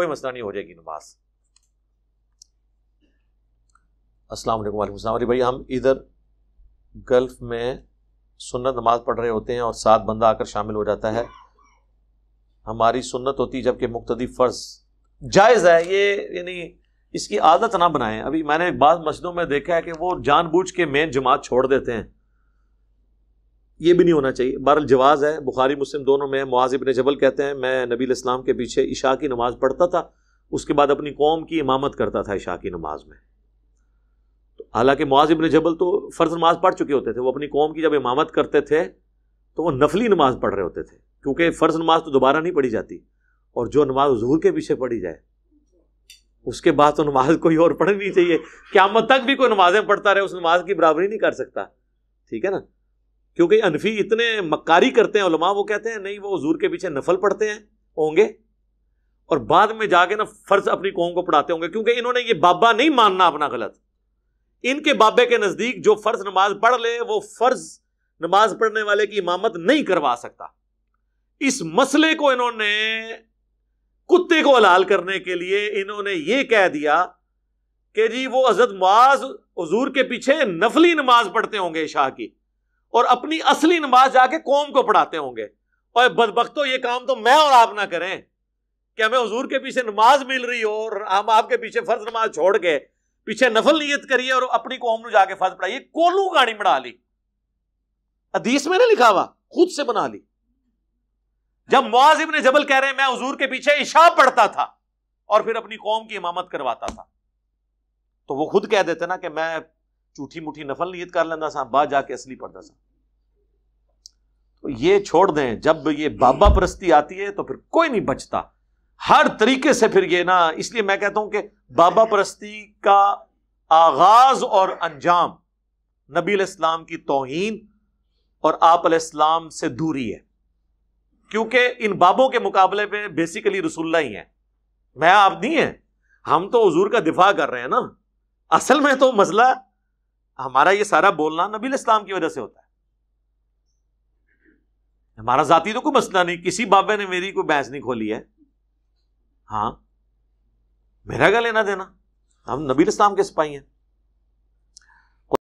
कोई मसला नहीं हो जाएगी नमाज अस्सलाम वालेकुम वालेकुम अरे भाई हम इधर गल्फ में सुन्नत नमाज पढ़ रहे होते हैं और सात बंदा आकर शामिल हो जाता है हमारी सुन्नत होती जबकि मुख्तदी फ़र्ज जायज़ है ये यानी इसकी आदत ना बनाएं अभी मैंने बाद मस्जिदों में देखा है कि वो जानबूझ के मेन जमात छोड़ देते हैं ये भी नहीं होना चाहिए बहरल जवाज़ है बुखारी मुस्लिम दोनों में मुआज इबन जबल कहते हैं मैं नबी इस्लाम के पीछे इशा की नमाज़ पढ़ता था उसके बाद अपनी कौम की इमामत करता था इशा की नमाज में तो हालांकि मुआज इबन जबल तो फ़र्ज नमाज पढ़ चुके होते थे वो अपनी कौम की जब इमामत करते थे तो वह नफली नमाज पढ़ रहे होते थे क्योंकि फ़र्ज नमाज तो दोबारा नहीं पढ़ी जाती और जो नमाज जहूर के पीछे पढ़ी जाए उसके बाद तो नमाज कोई और पढ़नी नहीं चाहिए मत तक भी कोई नमाजें पढ़ता रहे उस नमाज की बराबरी नहीं कर सकता ठीक है ना क्योंकि अनफी इतने मक्कारी करते हैं वो कहते हैं नहीं वो हजूर के पीछे नफल पढ़ते हैं होंगे और बाद में जाके ना फर्ज अपनी कौम को पढ़ाते होंगे क्योंकि इन्होंने ये बाबा नहीं मानना अपना गलत इनके बाबे के नज़दीक जो फर्ज नमाज पढ़ ले वो फर्ज नमाज पढ़ने वाले की इमामत नहीं करवा सकता इस मसले को इन्होंने कुत्ते को हलाल करने के लिए इन्होंने ये कह दिया कि जी वो हजरत मुआज हजूर के पीछे नफली नमाज पढ़ते होंगे शाह की और अपनी असली नमाज जाके कौम को पढ़ाते होंगे और बदबकतो ये काम तो मैं और आप ना करें कि हमें हजूर के पीछे नमाज मिल रही हो और हम आपके पीछे फर्ज नमाज छोड़ के पीछे नफल नीयत करिए और अपनी कौम को जाके फर्ज पढ़ाइए कोलू गाड़ी बना ली अदीस में ना लिखा हुआ खुद से बना ली जब मुआजिब ने जबल कह रहे हैं मैं हजूर के पीछे इशा पढ़ता था और फिर अपनी कौम की इमामत करवाता था तो वो खुद कह देते ना कि मैं ਝੂਠੀ ਮੁੱਠੀ ਨਫਲ ਨੀਅਤ कर ਲੈਂਦਾ सा ਬਾਅਦ ਜਾ ਕੇ ਅਸਲੀ ਪੜਦਾ तो ये छोड़ दें जब ये बाबा परस्ती आती है तो फिर कोई नहीं बचता हर तरीके से फिर ये ना इसलिए मैं कहता हूं कि बाबा परस्ती का आगाज और अंजाम नबी इस्लाम की तोहन और आप इस्लाम से दूरी है क्योंकि इन बाबों के मुकाबले में बेसिकली रसुल्ला ही है मैं आप नहीं है हम तो हजूर का दिफा कर रहे हैं ना असल में तो मसला हमारा ये सारा बोलना नबील इस्लाम की वजह से होता है हमारा जाति तो कोई मसला नहीं किसी बाबे ने मेरी कोई बहस नहीं खोली है हाँ मेरा क्या लेना देना हम नबील इस्लाम के सिपाही हैं